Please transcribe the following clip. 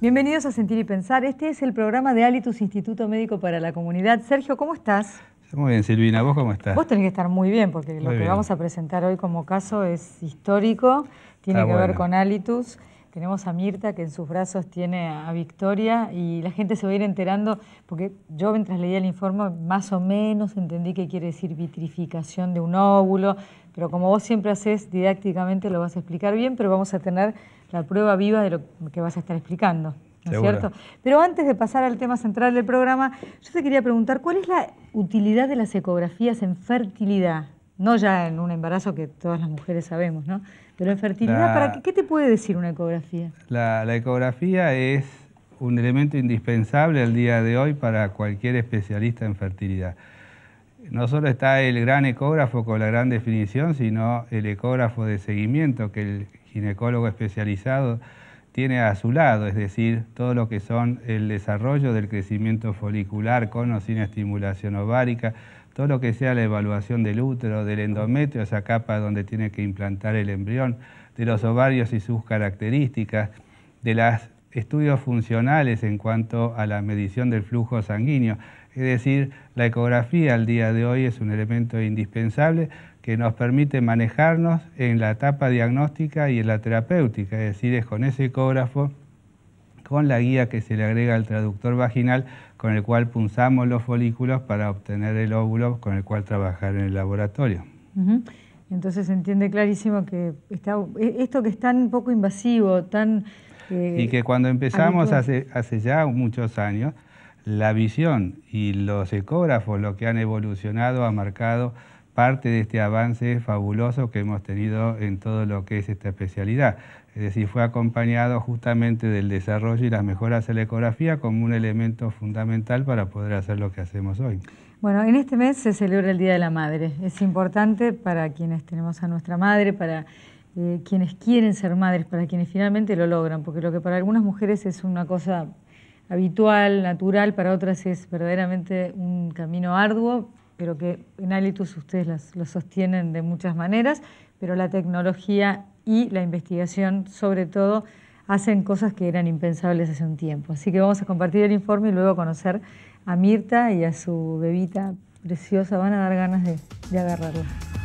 Bienvenidos a Sentir y Pensar. Este es el programa de Alitus Instituto Médico para la Comunidad. Sergio, ¿cómo estás? Muy bien, Silvina. ¿Vos cómo estás? Vos tenés que estar muy bien, porque lo que vamos a presentar hoy como caso es histórico, tiene que ver con Alitus. Tenemos a Mirta que en sus brazos tiene a Victoria y la gente se va a ir enterando, porque yo mientras leía el informe más o menos entendí que quiere decir vitrificación de un óvulo, pero como vos siempre haces didácticamente lo vas a explicar bien, pero vamos a tener la prueba viva de lo que vas a estar explicando. ¿no es cierto? Pero antes de pasar al tema central del programa, yo te quería preguntar, ¿cuál es la utilidad de las ecografías en fertilidad? no ya en un embarazo que todas las mujeres sabemos, ¿no? Pero en fertilidad, ¿para qué, te puede decir una ecografía? La, la, ecografía es un elemento indispensable al día de hoy para cualquier especialista en fertilidad. No solo está el gran ecógrafo con la gran definición, sino el ecógrafo de seguimiento que el ginecólogo especializado tiene a su lado, es decir, todo lo que son el desarrollo del crecimiento folicular con o sin estimulación ovárica, todo lo que sea la evaluación del útero, del endometrio, esa capa donde tiene que implantar el embrión, de los ovarios y sus características, de los estudios funcionales en cuanto a la medición del flujo sanguíneo. Es decir, la ecografía al día de hoy es un elemento indispensable que nos permite manejarnos en la etapa diagnóstica y en la terapéutica, es decir, es con ese ecógrafo, con la guía que se le agrega al traductor vaginal, con el cual punzamos los folículos para obtener el óvulo con el cual trabajar en el laboratorio. Entonces se entiende clarísimo que está, e, esto que es tan poco invasivo, tan... Eh, y que cuando empezamos hace, hace ya muchos años, la visión y los ecógrafos, lo que han evolucionado, ha marcado parte de este avance fabuloso que hemos tenido en todo lo que es esta especialidad. Es decir, fue acompañado justamente del desarrollo y las mejoras en la ecografía como un elemento fundamental para poder hacer lo que hacemos hoy. Bueno, en este mes se celebra el Día de la Madre. Es importante para quienes tenemos a nuestra madre, para eh, quienes quieren ser madres, para quienes finalmente lo logran, porque lo que para algunas mujeres es una cosa habitual, natural, para otras es verdaderamente un camino arduo, Creo que en Alitus ustedes lo sostienen de muchas maneras, pero la tecnología y la investigación, sobre todo, hacen cosas que eran impensables hace un tiempo. Así que vamos a compartir el informe y luego conocer a Mirta y a su bebita preciosa. Van a dar ganas de, de agarrarla.